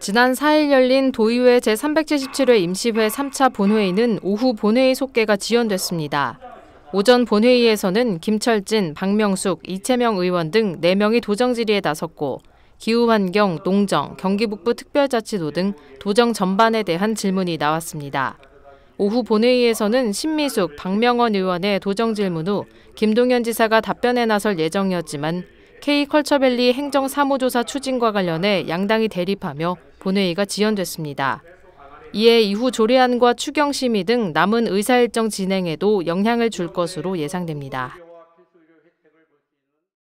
지난 4일 열린 도의회 제377회 임시회 3차 본회의는 오후 본회의 속개가 지연됐습니다. 오전 본회의에서는 김철진, 박명숙, 이채명 의원 등 4명이 도정 질의에 나섰고 기후환경, 농정, 경기북부 특별자치도 등 도정 전반에 대한 질문이 나왔습니다. 오후 본회의에서는 신미숙, 박명원 의원의 도정 질문 후 김동연 지사가 답변에 나설 예정이었지만 K컬처밸리 행정사무조사 추진과 관련해 양당이 대립하며 본회의가 지연됐습니다. 이에 이후 조례안과 추경심의 등 남은 의사일정 진행에도 영향을 줄 것으로 예상됩니다.